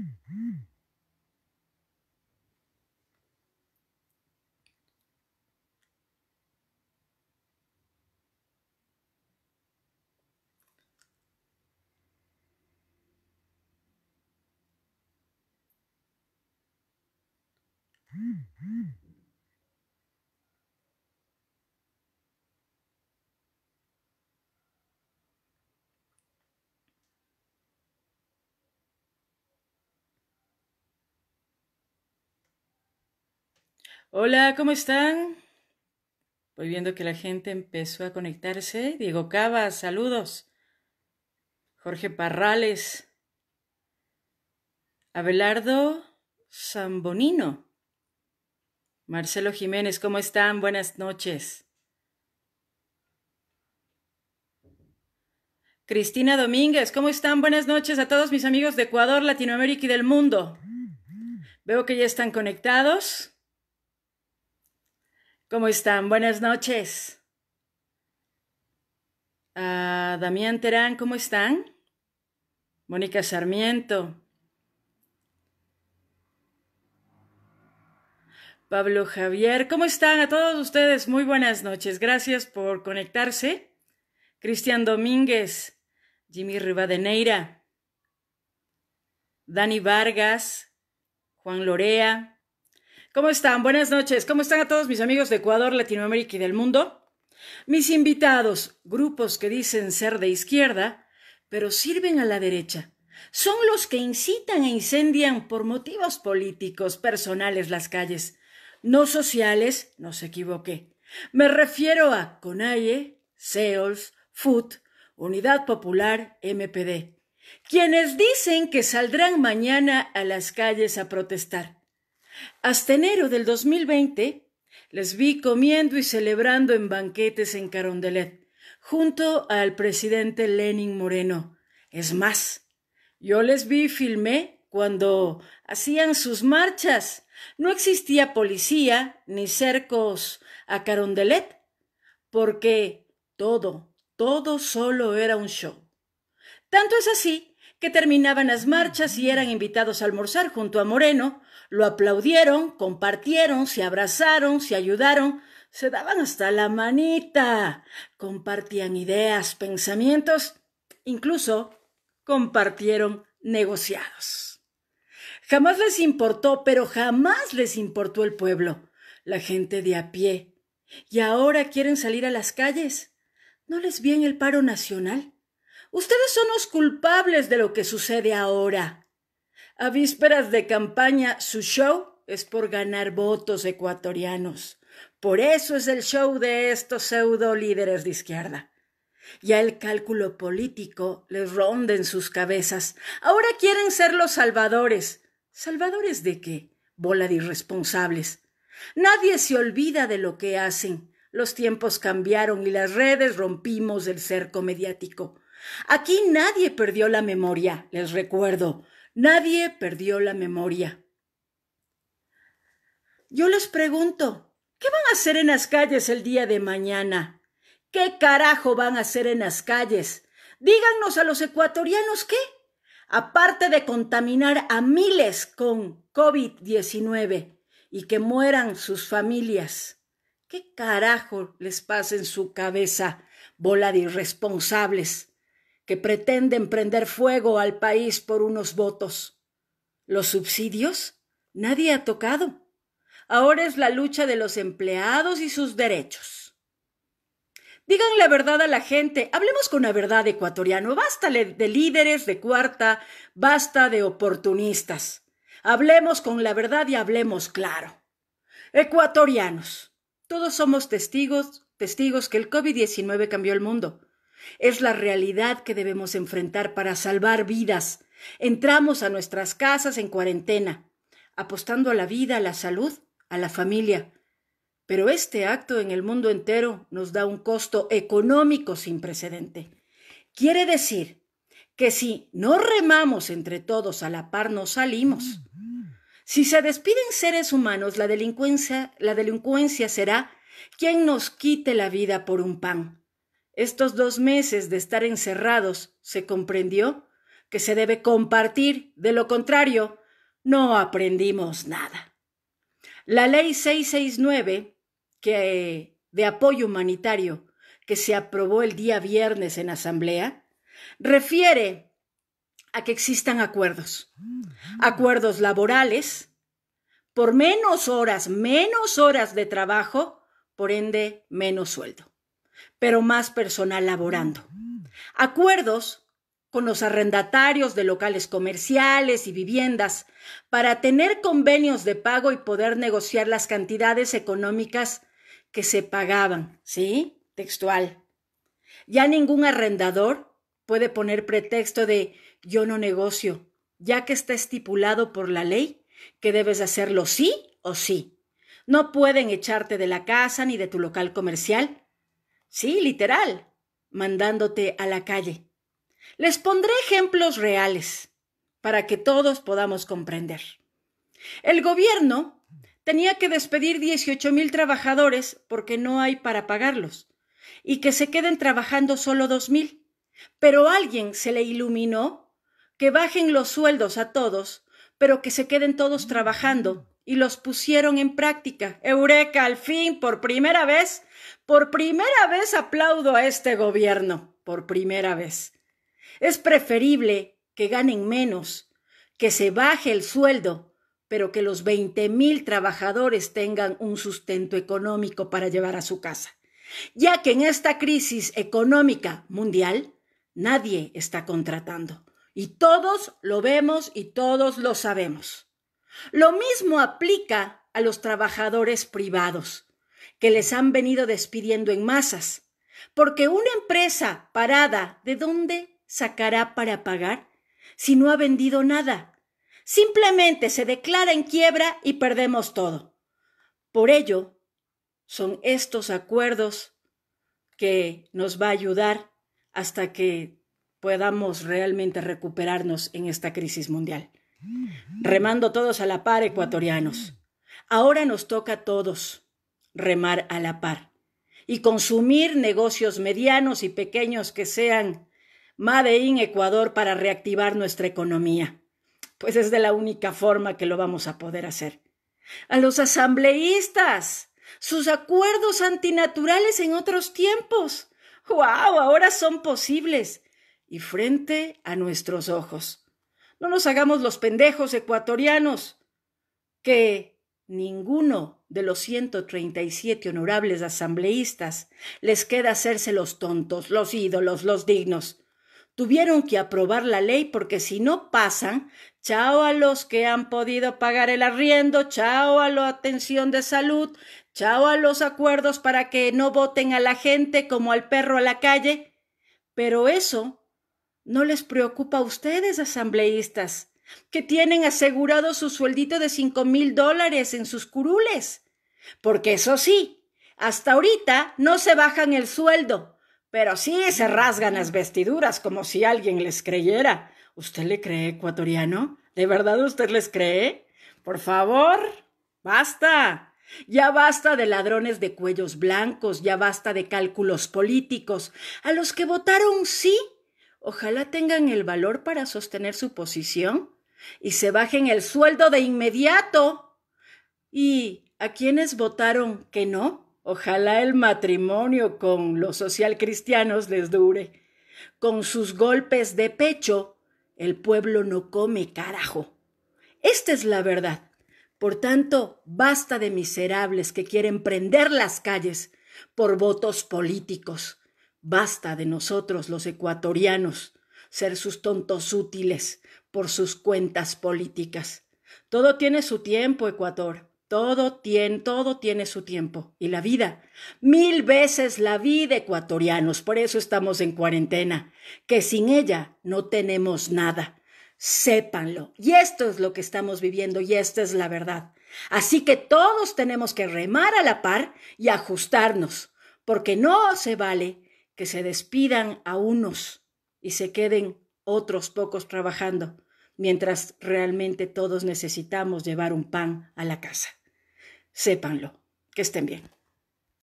Mm-hmm. hmm, hmm. Hola, ¿cómo están? Voy viendo que la gente empezó a conectarse. Diego Cava, saludos. Jorge Parrales. Abelardo Zambonino. Marcelo Jiménez, ¿cómo están? Buenas noches. Cristina Domínguez, ¿cómo están? Buenas noches a todos mis amigos de Ecuador, Latinoamérica y del mundo. Veo que ya están conectados. ¿Cómo están? Buenas noches. A ah, Damián Terán, ¿cómo están? Mónica Sarmiento. Pablo Javier, ¿cómo están a todos ustedes? Muy buenas noches. Gracias por conectarse. Cristian Domínguez, Jimmy Rivadeneira, Dani Vargas, Juan Lorea, ¿Cómo están? Buenas noches. ¿Cómo están a todos mis amigos de Ecuador, Latinoamérica y del mundo? Mis invitados, grupos que dicen ser de izquierda, pero sirven a la derecha. Son los que incitan e incendian por motivos políticos, personales las calles, no sociales, no se equivoqué. Me refiero a CONAIE, SEOLS, FUT, Unidad Popular, MPD, quienes dicen que saldrán mañana a las calles a protestar. Hasta enero del 2020 les vi comiendo y celebrando en banquetes en Carondelet, junto al presidente Lenin Moreno. Es más, yo les vi filmé cuando hacían sus marchas. No existía policía ni cercos a Carondelet, porque todo, todo solo era un show. Tanto es así que terminaban las marchas y eran invitados a almorzar junto a Moreno, lo aplaudieron, compartieron, se abrazaron, se ayudaron, se daban hasta la manita, compartían ideas, pensamientos, incluso compartieron negociados. Jamás les importó, pero jamás les importó el pueblo, la gente de a pie. Y ahora quieren salir a las calles. ¿No les viene el paro nacional? Ustedes son los culpables de lo que sucede ahora. A vísperas de campaña, su show es por ganar votos ecuatorianos. Por eso es el show de estos pseudo líderes de izquierda. Ya el cálculo político les ronda en sus cabezas. Ahora quieren ser los salvadores. ¿Salvadores de qué? Bola de irresponsables. Nadie se olvida de lo que hacen. Los tiempos cambiaron y las redes rompimos el cerco mediático. Aquí nadie perdió la memoria, les recuerdo, nadie perdió la memoria. Yo les pregunto, ¿qué van a hacer en las calles el día de mañana? ¿Qué carajo van a hacer en las calles? Díganos a los ecuatorianos qué. Aparte de contaminar a miles con COVID-19 y que mueran sus familias. ¿Qué carajo les pasa en su cabeza, bola de irresponsables? que pretenden prender fuego al país por unos votos. Los subsidios nadie ha tocado. Ahora es la lucha de los empleados y sus derechos. Digan la verdad a la gente, hablemos con la verdad ecuatoriano, basta de líderes de cuarta, basta de oportunistas. Hablemos con la verdad y hablemos claro. Ecuatorianos, todos somos testigos, testigos que el COVID-19 cambió el mundo es la realidad que debemos enfrentar para salvar vidas. Entramos a nuestras casas en cuarentena, apostando a la vida, a la salud, a la familia. Pero este acto en el mundo entero nos da un costo económico sin precedente. Quiere decir que si no remamos entre todos a la par, no salimos. Si se despiden seres humanos, la delincuencia, la delincuencia será quien nos quite la vida por un pan estos dos meses de estar encerrados, se comprendió que se debe compartir, de lo contrario, no aprendimos nada. La ley 669, que, de apoyo humanitario, que se aprobó el día viernes en asamblea, refiere a que existan acuerdos, mm. acuerdos laborales, por menos horas, menos horas de trabajo, por ende, menos sueldo pero más personal laborando. Acuerdos con los arrendatarios de locales comerciales y viviendas para tener convenios de pago y poder negociar las cantidades económicas que se pagaban, ¿sí? Textual. Ya ningún arrendador puede poner pretexto de yo no negocio, ya que está estipulado por la ley que debes hacerlo sí o sí. No pueden echarte de la casa ni de tu local comercial Sí, literal, mandándote a la calle. Les pondré ejemplos reales para que todos podamos comprender. El gobierno tenía que despedir 18 mil trabajadores porque no hay para pagarlos y que se queden trabajando solo dos mil. Pero alguien se le iluminó que bajen los sueldos a todos, pero que se queden todos mm. trabajando y los pusieron en práctica. Eureka, al fin, por primera vez, por primera vez aplaudo a este gobierno, por primera vez. Es preferible que ganen menos, que se baje el sueldo, pero que los 20 mil trabajadores tengan un sustento económico para llevar a su casa, ya que en esta crisis económica mundial nadie está contratando. Y todos lo vemos y todos lo sabemos. Lo mismo aplica a los trabajadores privados, que les han venido despidiendo en masas, porque una empresa parada, ¿de dónde sacará para pagar si no ha vendido nada? Simplemente se declara en quiebra y perdemos todo. Por ello, son estos acuerdos que nos va a ayudar hasta que podamos realmente recuperarnos en esta crisis mundial. Remando todos a la par, ecuatorianos. Ahora nos toca a todos remar a la par y consumir negocios medianos y pequeños que sean Made in Ecuador para reactivar nuestra economía, pues es de la única forma que lo vamos a poder hacer. A los asambleístas, sus acuerdos antinaturales en otros tiempos. ¡Wow! Ahora son posibles y frente a nuestros ojos. No nos hagamos los pendejos ecuatorianos, que ninguno de los 137 honorables asambleístas les queda hacerse los tontos, los ídolos, los dignos. Tuvieron que aprobar la ley porque si no pasan, chao a los que han podido pagar el arriendo, chao a la atención de salud, chao a los acuerdos para que no voten a la gente como al perro a la calle. Pero eso ¿No les preocupa a ustedes, asambleístas, que tienen asegurado su sueldito de cinco mil dólares en sus curules? Porque eso sí, hasta ahorita no se bajan el sueldo, pero sí se rasgan las vestiduras como si alguien les creyera. ¿Usted le cree, ecuatoriano? ¿De verdad usted les cree? Por favor, basta. Ya basta de ladrones de cuellos blancos, ya basta de cálculos políticos. A los que votaron sí, Ojalá tengan el valor para sostener su posición y se bajen el sueldo de inmediato. Y a quienes votaron que no, ojalá el matrimonio con los socialcristianos les dure. Con sus golpes de pecho, el pueblo no come carajo. Esta es la verdad. Por tanto, basta de miserables que quieren prender las calles por votos políticos. Basta de nosotros los ecuatorianos ser sus tontos útiles por sus cuentas políticas. Todo tiene su tiempo, Ecuador. Todo tiene, todo tiene su tiempo. Y la vida. Mil veces la vida, ecuatorianos. Por eso estamos en cuarentena. Que sin ella no tenemos nada. Sépanlo. Y esto es lo que estamos viviendo y esta es la verdad. Así que todos tenemos que remar a la par y ajustarnos. Porque no se vale que se despidan a unos y se queden otros pocos trabajando, mientras realmente todos necesitamos llevar un pan a la casa. Sépanlo. Que estén bien.